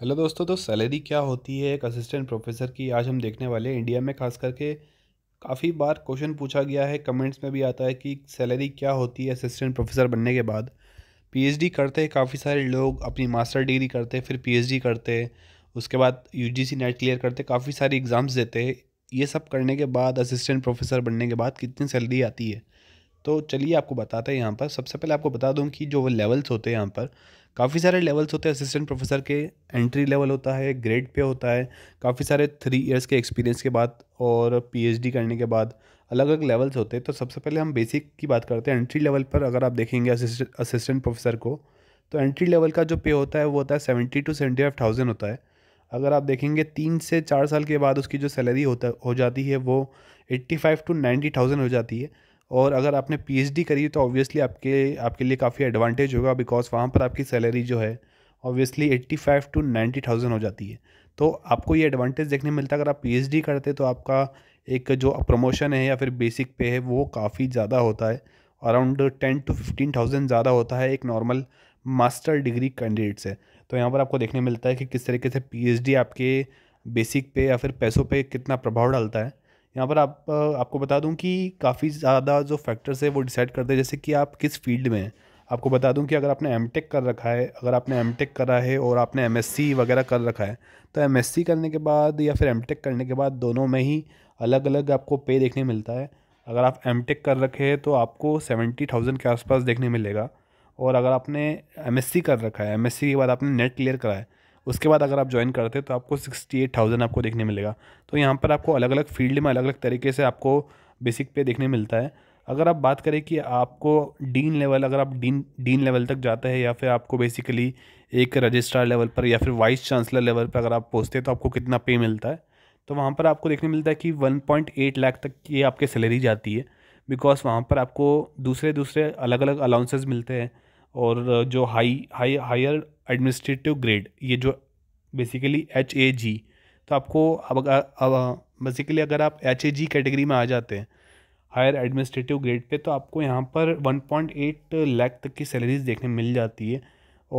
hello दोस्तों तो salary क्या होती है एक असिस्टेंट प्रोफेसर की आज हम देखने वाले हैं इंडिया में खास करके काफ़ी बार क्वेश्चन पूछा गया है कमेंट्स में भी आता है कि सैलरी क्या होती है असिस्टेंट प्रोफेसर बनने के बाद पीएचडी करते हैं काफ़ी सारे लोग अपनी मास्टर डिग्री करते फिर पीएचडी करते उसके बाद यू जी नेट क्लियर करते काफ़ी सारी एग्ज़ाम्स देते हैं ये सब करने के बाद असिस्टेंट प्रोफेसर बनने के बाद कितनी सैलरी आती है तो चलिए आपको बताते हैं यहाँ पर सबसे पहले आपको बता दूँ कि जो लेवल्स होते हैं यहाँ पर काफ़ी सारे लेवल्स होते हैं असिस्टेंट प्रोफेसर के एंट्री लेवल होता है ग्रेड पे होता है काफ़ी सारे थ्री इयर्स के एक्सपीरियंस के बाद और पीएचडी करने के बाद अलग अलग लेवल्स होते हैं तो सबसे पहले हम बेसिक की बात करते हैं एंट्री लेवल पर अगर आप देखेंगे असिस्टेंट प्रोफेसर को तो एंट्री लेवल का जो पे होता है वो होता है seventy to seventy five thousand होता है अगर आप देखेंगे तीन से चार साल के बाद उसकी जो सैलरी होता हो जाती है वो eighty five to ninety thousand हो जाती है और अगर आपने पीएचडी करी तो ऑब्वियसली आपके आपके लिए काफ़ी एडवांटेज होगा बिकॉज वहाँ पर आपकी सैलरी जो है obviously eighty five to ninety thousand हो जाती है तो आपको ये एडवांटेज देखने मिलता है अगर आप पीएचडी करते तो आपका एक जो प्रमोशन है या फिर बेसिक पे है वो काफ़ी ज़्यादा होता है around ten to fifteen thousand ज़्यादा होता है एक नॉर्मल मास्टर डिग्री कैंडिडेट से तो यहाँ पर आपको देखने मिलता है कि किस तरीके से पीएचडी आपके बेसिक पे या फिर पैसों पे कितना प्रभाव डालता है यहाँ पर आप आपको बता दूँ कि काफ़ी ज़्यादा जो फैक्टर्स है वो डिसाइड करते हैं जैसे कि आप किस फील्ड में हैं आपको बता दूँ कि अगर आपने एम टेक कर रखा है अगर आपने एम टेक करा है और आपने एम एस सी वगैरह कर रखा है तो एम एस सी करने के बाद या फिर एम टेक करने के बाद दोनों में ही अलग अलग आपको पे देखने मिलता है अगर आप एम टेक कर रखे हैं तो आपको सेवेंटी थाउजेंड के आसपास देखने मिलेगा और अगर आपने एम एस सी कर रखा है एम एस सी के बाद आपने नेट क्लियर करा है उसके बाद अगर आप ज्वाइन करते हैं तो आपको सिक्सटी एट थाउजेंड आपको देखने मिलेगा तो यहाँ पर आपको अलग अलग फील्ड में अलग अलग तरीके से आपको बेसिक पे देखने मिलता है अगर आप बात करें कि आपको डीन लेवल अगर आप डीन डीन लेवल तक जाते हैं या फिर आपको बेसिकली एक रजिस्ट्रार लेवल पर या फिर वाइस चांसलर लेवल पर अगर आप पहुँचते हैं तो आपको कितना पे मिलता है तो वहाँ पर आपको देखने मिलता है कि एट लाख तक की आपकी सैलरी जाती है बिकॉज वहाँ पर आपको दूसरे दूसरे अलग अलग अलाउंसेज मिलते हैं और जो high high higher administrative grade ये जो बेसिकली एच ए जी तो आपको अब अब बेसिकली अगर आप एच ए जी कैटेगरी में आ जाते हैं हायर एडमिनिस्ट्रेटिव ग्रेड पे तो आपको यहाँ पर 1.8 लाख तक की सैलरीज देखने मिल जाती है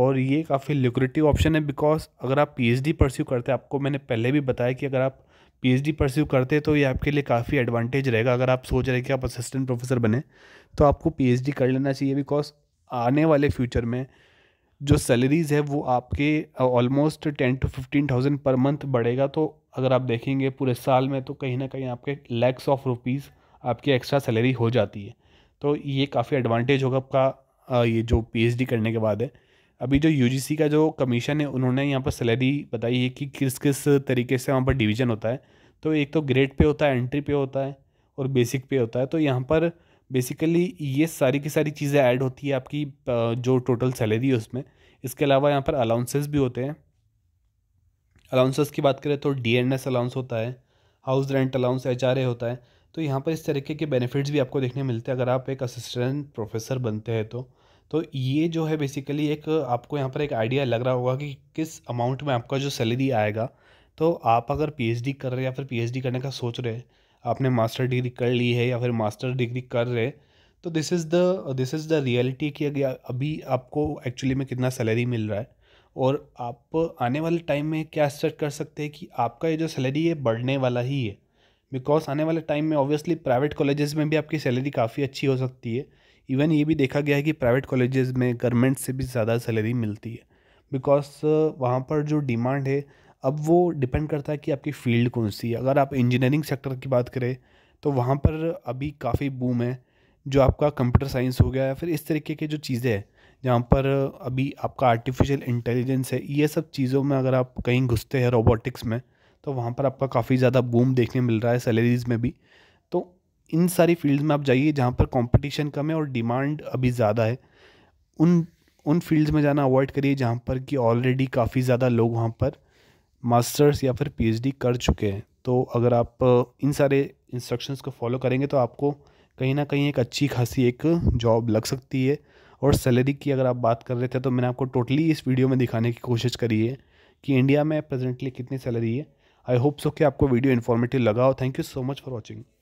और ये काफ़ी लिक्रेटिव ऑप्शन है बिकॉज अगर आप पीएचडी परस्यू करते हैं आपको मैंने पहले भी बताया कि अगर आप पीएचडी परस्यू करते तो ये आपके लिए काफ़ी एडवांटेज रहेगा अगर आप सोच रहे कि आप असिस्टेंट प्रोफेसर बने तो आपको पीएचडी कर लेना चाहिए बिकॉज आने वाले फ्यूचर में जो सैलरीज़ है वो आपके almost ten to fifteen thousand per month बढ़ेगा तो अगर आप देखेंगे पूरे साल में तो कहीं ना कहीं आपके लैक्स ऑफ रुपीज़ आपकी एक्स्ट्रा सैलरी हो जाती है तो ये काफ़ी एडवांटेज होगा आपका ये जो पीएचडी करने के बाद है अभी जो यूजीसी का जो कमीशन है उन्होंने यहाँ पर सैलरी बताई है कि किस किस तरीके से वहाँ पर डिवीज़न होता है तो एक तो ग्रेड पे होता है एंट्री पे होता है और बेसिक पे होता है तो यहाँ पर बेसिकली ये सारी की सारी चीज़ें ऐड होती है आपकी जो टोटल सैलरी है उसमें इसके अलावा यहाँ पर अलाउंसेस भी होते हैं अलाउंसेस की बात करें तो डी एन एस अलाउंस होता है house rent allowance H R A होता है तो यहाँ पर इस तरीके के बेनिफिट्स भी आपको देखने मिलते हैं अगर आप एक असिस्टेंट प्रोफेसर बनते हैं तो तो ये जो है बेसिकली एक आपको यहाँ पर एक आइडिया लग रहा होगा कि किस अमाउंट में आपका जो सैलरी आएगा तो आप अगर पीएचडी कर रहे हैं या फिर पीएचडी करने का सोच रहे हैं आपने मास्टर डिग्री कर ली है या फिर मास्टर डिग्री कर रहे तो this is the this is the reality कि अभी आपको एक्चुअली में कितना सैलरी मिल रहा है और आप आने वाले टाइम में क्या एक्सपेक्ट कर सकते हैं कि आपका ये जो सैलरी है बढ़ने वाला ही है बिकॉज आने वाले टाइम में ऑब्वियसली प्राइवेट कॉलेजेस में भी आपकी सैलरी काफ़ी अच्छी हो सकती है इवन ये भी देखा गया है कि प्राइवेट कॉलेजेस में गवर्नमेंट से भी ज़्यादा सैलरी मिलती है बिकॉज वहाँ पर जो डिमांड है अब वो डिपेंड करता है कि आपकी फील्ड कौन सी है अगर आप इंजीनियरिंग सेक्टर की बात करें तो वहाँ पर अभी काफ़ी बूम है जो आपका कंप्यूटर साइंस हो गया है फिर इस तरीके की जो चीज़ें हैं जहाँ पर अभी आपका आर्टिफिशियल इंटेलिजेंस है ये सब चीज़ों में अगर आप कहीं घुसते हैं रोबोटिक्स में तो वहाँ पर आपका काफ़ी ज़्यादा बूम देखने मिल रहा है सैलरीज में भी तो इन सारी फील्ड्स में आप जाइए जहाँ पर कंपटीशन कम है और डिमांड अभी ज़्यादा है उन उन फील्ड्स में जाना अवॉइड करिए जहाँ पर कि ऑलरेडी काफ़ी ज़्यादा लोग वहाँ पर मास्टर्स या फिर पीएचडी कर चुके हैं तो अगर आप इन सारे इंस्ट्रक्शंस को फॉलो करेंगे तो आपको कहीं ना कहीं एक अच्छी खासी एक जॉब लग सकती है और सैलरी की अगर आप बात कर रहे थे तो मैंने आपको टोटली इस वीडियो में दिखाने की कोशिश करी है कि इंडिया में प्रेजेंटली कितनी सैलरी है आई होप सो कि आपको वीडियो इन्फॉर्मेटिव लगा हो thank you so much for watching